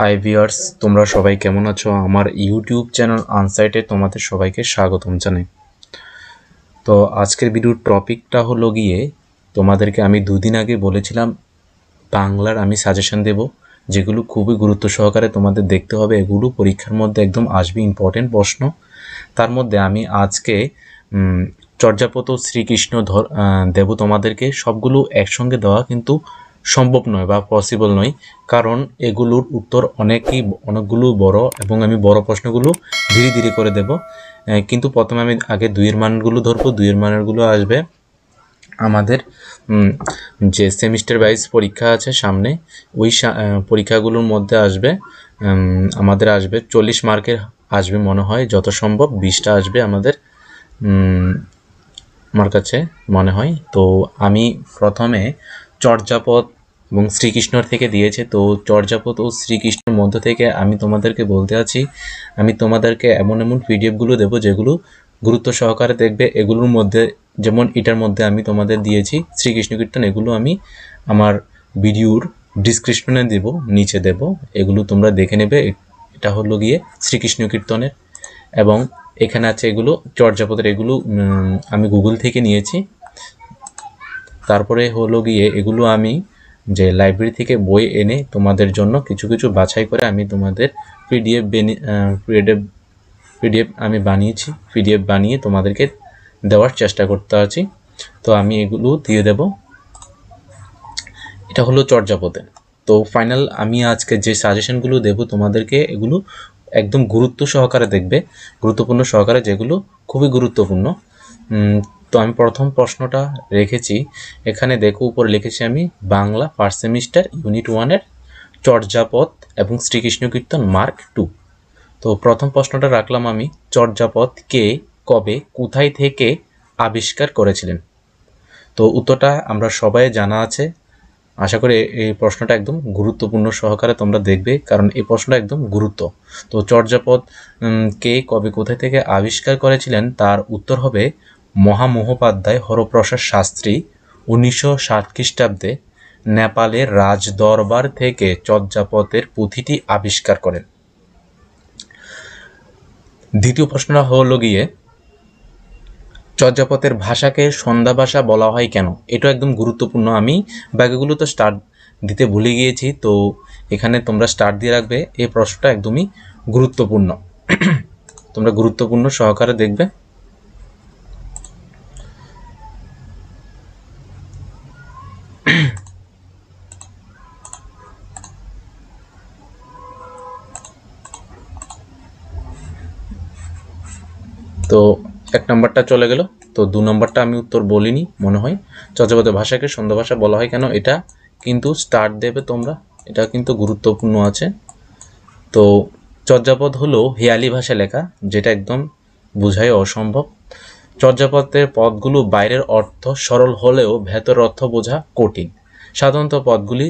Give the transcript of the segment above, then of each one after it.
Hi viewers তোমরা সবাই কেমন আছো আমার ইউটিউব চ্যানেল আনসাইটে তোমাদের সবাইকে স্বাগতম জানাই তো আজকের ভিডিওর টপিকটা হলো গিয়ে তোমাদেরকে আমি দুদিন আগে বলেছিলাম বাংলার আমি সাজেশন দেব যেগুলো খুবই গুরুত্ব সহকারে তোমাদের দেখতে হবে এগুলো পরীক্ষার মধ্যে একদম আসবে ইম্পর্টেন্ট প্রশ্ন তার মধ্যে আমি আজকে চর্যাপত শ্রীকৃষ্ণ ধর দেব তোমাদেরকে সবগুলো একসঙ্গে দেওয়া কিন্তু সম্ভব নয় বা পসিবল নয় কারণ এগুলোর উত্তর অনেকই অনেকগুলো বড় এবং আমি বড় প্রশ্নগুলো ধীরে ধীরে করে দেব কিন্তু প্রথমে আমি আগে দুইয়ের মানগুলো ধরবো দুইয়ের মানেরগুলো আসবে আমাদের যে সেমিস্টার ওয়াইজ পরীক্ষা আছে সামনে ওই পরীক্ষাগুলোর মধ্যে আসবে আমাদের আসবে চল্লিশ মার্কের আসবে মনে হয় যত সম্ভব বিশটা আসবে আমাদের আমার কাছে মনে হয় তো আমি প্রথমে চর্যাপদ এবং শ্রীকৃষ্ণর থেকে দিয়েছে তো চর্যাপদ ও শ্রীকৃষ্ণের মধ্য থেকে আমি তোমাদেরকে বলতে আছি আমি তোমাদেরকে এমন এমন পিডিএফগুলো দেবো যেগুলো গুরুত্ব সহকারে দেখবে এগুলোর মধ্যে যেমন এটার মধ্যে আমি তোমাদের দিয়েছি শ্রীকৃষ্ণ কীর্তন এগুলো আমি আমার ভিডিওর ডিসক্রিপশনে দেব নিচে দেব এগুলো তোমরা দেখে নেবে এটা হলো গিয়ে শ্রীকৃষ্ণ কীর্তনের এবং এখানে আছে এগুলো চর্যাপদের এগুলো আমি গুগল থেকে নিয়েছি তারপরে হলো গিয়ে এগুলো আমি যে লাইব্রেরি থেকে বই এনে তোমাদের জন্য কিছু কিছু বাছাই করে আমি তোমাদের পিডিএফ পিডিএফ পিডিএফ আমি বানিয়েছি পিডিএফ বানিয়ে তোমাদেরকে দেওয়ার চেষ্টা করতে আছি তো আমি এগুলো দিয়ে দেব এটা হলো চর্যাপদে তো ফাইনাল আমি আজকে যে সাজেশনগুলো দেব তোমাদেরকে এগুলো একদম গুরুত্ব সহকারে দেখবে গুরুত্বপূর্ণ সহকারে যেগুলো খুবই গুরুত্বপূর্ণ তো আমি প্রথম প্রশ্নটা রেখেছি এখানে দেখো উপরে লিখেছি আমি বাংলা ফার্স্ট সেমিস্টার ইউনিট ওয়ানের চর্যাপথ এবং শ্রীকৃষ্ণ কীর্তন মার্ক টু তো প্রথম প্রশ্নটা রাখলাম আমি চর্যাপথ কে কবে কোথায় থেকে আবিষ্কার করেছিলেন তো উত্তরটা আমরা সবাই জানা আছে আশা করি এই প্রশ্নটা একদম গুরুত্বপূর্ণ সহকারে তোমরা দেখবে কারণ এই প্রশ্নটা একদম গুরুত্ব তো চর্যাপদ কে কবে কোথায় থেকে আবিষ্কার করেছিলেন তার উত্তর হবে মহামহোপাধ্যায় হরপ্রসাদ শাস্ত্রী উনিশশো ষাট খ্রিস্টাব্দে নেপালের রাজদরবার থেকে চর্যাপদের পুঁথিটি আবিষ্কার করেন দ্বিতীয় প্রশ্ন হলো গিয়ে চর্যাপথের ভাষাকে সন্ধ্যা ভাষা বলা হয় কেন এটা একদম গুরুত্বপূর্ণ আমি ব্যাগগুলো তো স্টার্ট দিতে ভুলে গিয়েছি তো এখানে তোমরা স্টার্ট দিয়ে রাখবে এই প্রশ্নটা একদমই গুরুত্বপূর্ণ তোমরা গুরুত্বপূর্ণ সহকারে দেখবে এক নম্বরটা চলে গেল তো দু নম্বরটা আমি উত্তর বলিনি মনে হয় চর্যাপদ ভাষাকে সন্ধ্যা ভাষা বলা হয় কেন এটা কিন্তু স্টার্ট দেবে তোমরা এটা কিন্তু গুরুত্বপূর্ণ আছে তো চর্যাপদ হলো হেয়ালি ভাষা লেখা যেটা একদম বোঝাই অসম্ভব চর্যাপদের পদগুলো বাইরের অর্থ সরল হলেও ভেতর অর্থ বোঝা কঠিন সাধারণত পদগুলি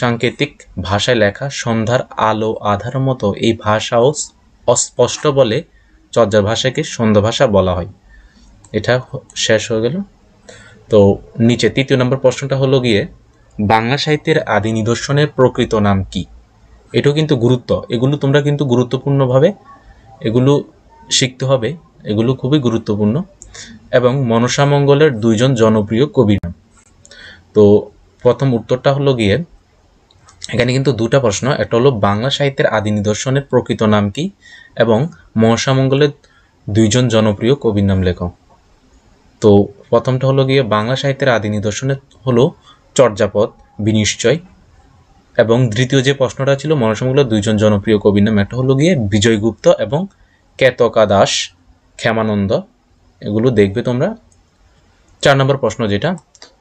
সাংকেতিক ভাষায় লেখা সন্ধ্যার আলো আধার মতো এই ভাষাও অস্পষ্ট বলে চর্যার ভাষাকে সন্ধ্য ভাষা বলা হয় এটা শেষ হয়ে গেল তো নিচে তৃতীয় নম্বর প্রশ্নটা হলো গিয়ে বাংলা সাহিত্যের আদি নিদর্শনের প্রকৃত নাম কি এটাও কিন্তু গুরুত্ব এগুলো তোমরা কিন্তু গুরুত্বপূর্ণভাবে এগুলো শিখতে হবে এগুলো খুবই গুরুত্বপূর্ণ এবং মনসামঙ্গলের দুইজন জনপ্রিয় কবি নাম তো প্রথম উত্তরটা হলো গিয়ে এখানে কিন্তু দুটা প্রশ্ন একটা হলো বাংলা সাহিত্যের আদি নিদর্শনের প্রকৃত নাম কি এবং মহাসামঙ্গলের দুইজন জনপ্রিয় কবির নাম লেখক তো প্রথমটা হলো গিয়ে বাংলা সাহিত্যের আদি নিদর্শনের হলো চর্যাপদ বিনিশ্চয় এবং দ্বিতীয় যে প্রশ্নটা ছিল মহাসামঙ্গলের দুইজন জনপ্রিয় কবির নাম একটা হলো গিয়ে বিজয়গুপ্ত এবং কেতকা দাস ক্ষেমানন্দ এগুলো দেখবে তোমরা চার নম্বর প্রশ্ন যেটা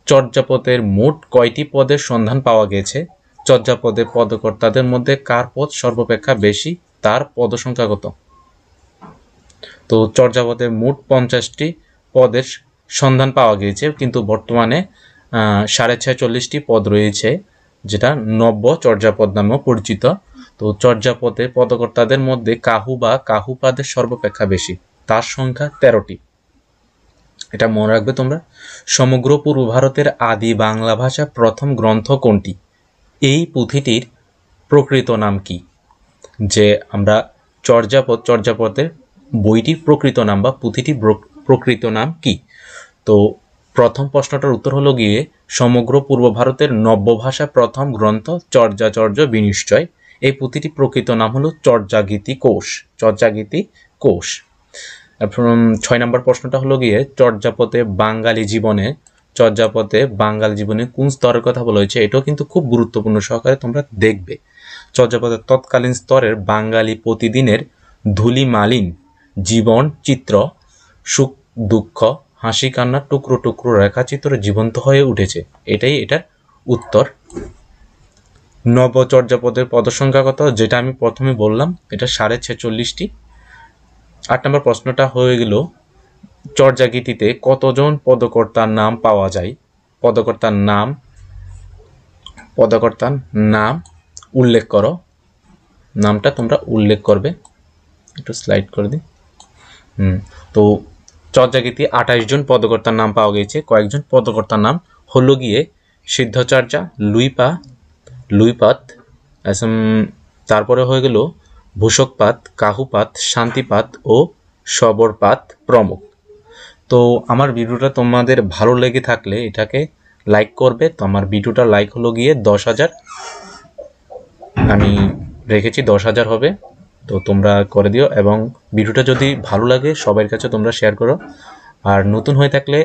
চর্যাপদের মোট কয়টি পদের সন্ধান পাওয়া গেছে চর্যাপদে পদকর্তাদের মধ্যে কার পদ সর্বাপেক্ষা বেশি তার পদ সংখ্যাগত তো চর্যাপদে মোট পঞ্চাশটি পদের সন্ধান পাওয়া গিয়েছে কিন্তু বর্তমানে সাড়ে ছয়চল্লিশটি পদ রয়েছে যেটা নব্য চর্যাপদ নামেও পরিচিত তো চর্যাপদে পদকর্তাদের মধ্যে কাহু বা কাহুপাদের সর্বাপেক্ষা বেশি তার সংখ্যা তেরোটি এটা মনে রাখবে তোমরা সমগ্র পূর্ব ভারতের আদি বাংলা ভাষা প্রথম গ্রন্থ কোনটি এই পুঁথিটির প্রকৃত নাম কি যে আমরা চর্যাপদ চর্যাপদের বইটির প্রকৃত নাম বা পুঁথিটির প্রকৃত নাম কি তো প্রথম প্রশ্নটার উত্তর হলো গিয়ে সমগ্র পূর্ব ভারতের নব্য ভাষা প্রথম গ্রন্থ চর্যাচর্য বিনিশ্চয় এই পুঁথিটি প্রকৃত নাম হলো চর্যাগীতি কোষ চর্যাগীতি কোষ ছয় নম্বর প্রশ্নটা হলো গিয়ে চর্যাপদে বাঙালি জীবনে চর্যাপদে বাঙ্গাল জীবনে কোন স্তরের কথা বলা হয়েছে এটাও কিন্তু খুব গুরুত্বপূর্ণ সহকারে তোমরা দেখবে চর্যাপদের তৎকালীন স্তরের বাঙালি প্রতিদিনের ধুলি মালিন জীবন চিত্র সুখ দুঃখ হাসি কান্নার টুকরো টুকরো রেখাচিত্র জীবন্ত হয়ে উঠেছে এটাই এটার উত্তর নবচর্যাপদের পদসংখ্যা কত যেটা আমি প্রথমে বললাম এটা সাড়ে ছেচল্লিশটি আট নম্বর প্রশ্নটা হয়ে গেল চর্যাগীতিতে কতজন পদকর্তার নাম পাওয়া যায় পদকর্তার নাম পদকর্তার নাম উল্লেখ করো নামটা তোমরা উল্লেখ করবে একটু স্লাইড করে দিই হুম তো চর্যাগীতি আঠাশ জন পদকর্তার নাম পাওয়া গিয়েছে কয়েকজন পদকর্তার নাম হলো গিয়ে সিদ্ধচর্যা লুইপা লুইপাত তারপরে হয়ে গেল ভূষকপাত কাহুপাত শান্তিপাত ও সবরপাত প্রমুখ তো আমার ভিডিওটা তোমাদের ভালো লেগে থাকলে এটাকে লাইক করবে তো আমার ভিডিওটা লাইক হলো গিয়ে দশ হাজার আমি রেখেছি দশ হাজার হবে তো তোমরা করে দিও এবং ভিডিওটা যদি ভালো লাগে সবার কাছে তোমরা শেয়ার করো আর নতুন হয়ে থাকলে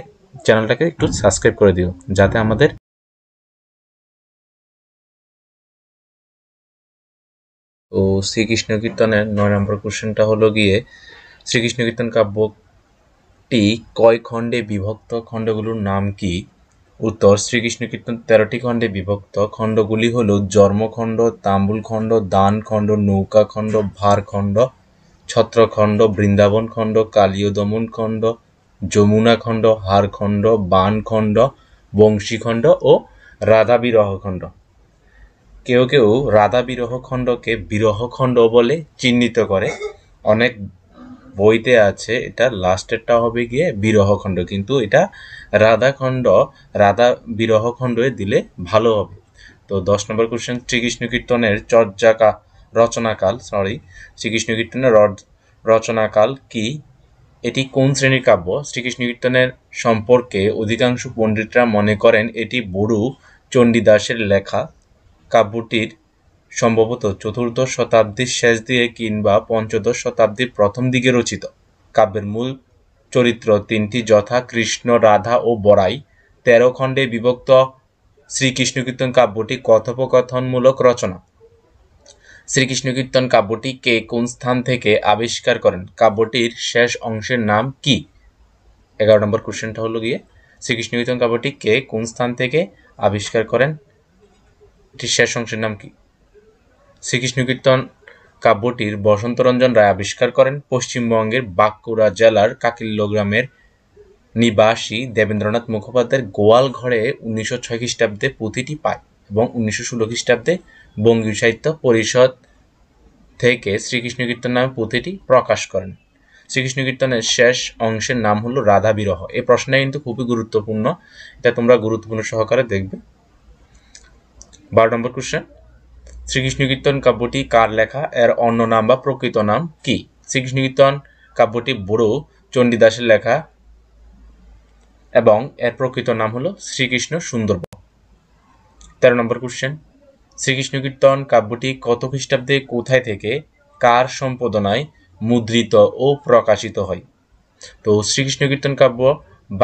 চ্যানেলটাকে একটু সাবস্ক্রাইব করে দিও যাতে আমাদের তো শ্রীকৃষ্ণ কীর্তনের নয় নম্বর কোশ্চেনটা হলো গিয়ে শ্রীকৃষ্ণ কীর্তন কাব্য একটি কয় খণ্ডে বিভক্ত খণ্ডগুলির নাম কী উত্তর শ্রীকৃষ্ণ কীর্তন তেরোটি খণ্ডে বিভক্ত খণ্ডগুলি হল জন্মখণ্ড তাম্বুলখণ্ড দানখণ্ড নৌকাখণ্ড ভারখণ্ড ছত্রখণ্ড বৃন্দাবন খণ্ড কালীয় দমন খণ্ড যমুনাখণ্ড হারখণ্ড বানখণ্ড বংশীখণ্ড ও রাধা বিরহ খণ্ড কেউ কেউ রাধা বিরহ খণ্ডকে বিরহ খণ্ড বলে চিহ্নিত করে অনেক বইতে আছে এটা লাস্টেরটা হবে গিয়ে বিরহখণ্ড কিন্তু এটা রাধাখণ্ড রাধা বিরহখণ্ডে দিলে ভালো হবে তো দশ নম্বর কোশ্চেন শ্রীকৃষ্ণ কীর্তনের চর্যাকা রচনাকাল সরি শ্রীকৃষ্ণ কীর্তনের রচনাকাল কি এটি কোন শ্রেণীর কাব্য শ্রীকৃষ্ণ কীর্তনের সম্পর্কে অধিকাংশ পণ্ডিতরা মনে করেন এটি বড়ু চণ্ডীদাসের লেখা কাব্যটির সম্ভবত চতুর্দশ শতাব্দীর শেষ দিকে কিংবা পঞ্চদশ শতাব্দীর প্রথম দিকে রচিত। কাব্যের মূল চরিত্র তিনটি যথা কৃষ্ণ রাধা ও বড়াই তেরো খণ্ডে বিভক্ত শ্রীকৃষ্ণ কীর্তন কাব্যটি কথোপকথনমূলক রচনা। শ্রীকৃষ্ণ কীর্তন কাব্যটি কে কোন স্থান থেকে আবিষ্কার করেন কাব্যটির শেষ অংশের নাম কি এগারো নম্বর কোশ্চেনটা হলো গিয়ে শ্রীকৃষ্ণকীর্তন কাব্যটি কে কোন স্থান থেকে আবিষ্কার করেন এটির শেষ অংশের নাম কি শ্রীকৃষ্ণ কীর্তন কাব্যটির বসন্তরঞ্জন রায় আবিষ্কার করেন পশ্চিমবঙ্গের বাঁকুড়া জেলার কাকিল্লো গ্রামের নিবাসী দেবেন্দ্রনাথ মুখোপাধ্যায়ের গোয়াল ঘরে উনিশশো ছয় খ্রিস্টাব্দে পুঁথিটি পায় এবং উনিশশো ষোলো খ্রিস্টাব্দে বঙ্গীয় সাহিত্য পরিষদ থেকে শ্রীকৃষ্ণ কীর্তন নামে পুঁথিটি প্রকাশ করেন শ্রীকৃষ্ণ কীর্তনের শেষ অংশের নাম হলো রাধা বিরহ এই প্রশ্নটা কিন্তু খুবই গুরুত্বপূর্ণ এটা তোমরা গুরুত্বপূর্ণ সহকারে দেখবে বারো নম্বর কোশ্চেন শ্রীকৃষ্ণ কীর্তন কাব্যটি কার লেখা এর অন্য নাম বা প্রকৃত নাম কি শ্রীকৃষ্ণ কীর্তন কাব্যটি বুড়ো চণ্ডীদাসের লেখা এবং এর প্রকৃত নাম হলো শ্রীকৃষ্ণ সুন্দরব তেরো নম্বর কোশ্চেন শ্রীকৃষ্ণ কীর্তন কাব্যটি কত খ্রিস্টাব্দে কোথায় থেকে কার সম্পাদনায় মুদ্রিত ও প্রকাশিত হয় তো শ্রীকৃষ্ণ কীর্তন কাব্য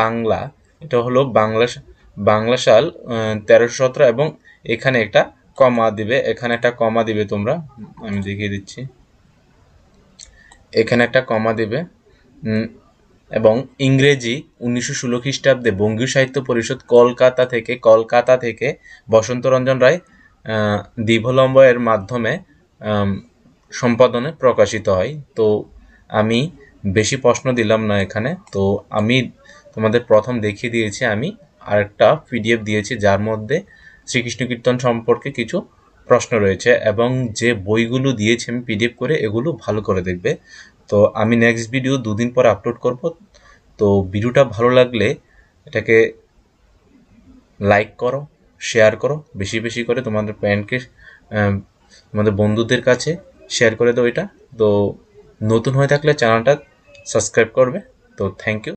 বাংলা এটা হলো বাংলা বাংলা সাল তেরোশো সতেরো এবং এখানে একটা কমা দিবে এখানে একটা কমা দিবে তোমরা আমি দেখিয়ে দিচ্ছি এখানে একটা কমা দেবে এবং ইংরেজি উনিশশো ষোলো খ্রিস্টাব্দে বঙ্গীয় সাহিত্য পরিষদ কলকাতা থেকে কলকাতা থেকে বসন্ত রঞ্জন রায় দীর্ঘলম্বয়ের মাধ্যমে সম্পাদনে প্রকাশিত হয় তো আমি বেশি প্রশ্ন দিলাম না এখানে তো আমি তোমাদের প্রথম দেখিয়ে দিয়েছি আমি আরেকটা পিডিএফ দিয়েছি যার মধ্যে শ্রীকৃষ্ণ কীর্তন সম্পর্কে কিছু প্রশ্ন রয়েছে এবং যে বইগুলো দিয়েছি আমি পিডিএফ করে এগুলো ভালো করে দেখবে তো আমি নেক্সট ভিডিও দুদিন পর আপলোড করব তো ভিডিওটা ভালো লাগলে এটাকে লাইক করো শেয়ার করো বেশি বেশি করে তোমাদের প্যান্টকে তোমাদের বন্ধুদের কাছে শেয়ার করে দাও এটা তো নতুন হয়ে থাকলে চ্যানেলটা সাবস্ক্রাইব করবে তো থ্যাংক ইউ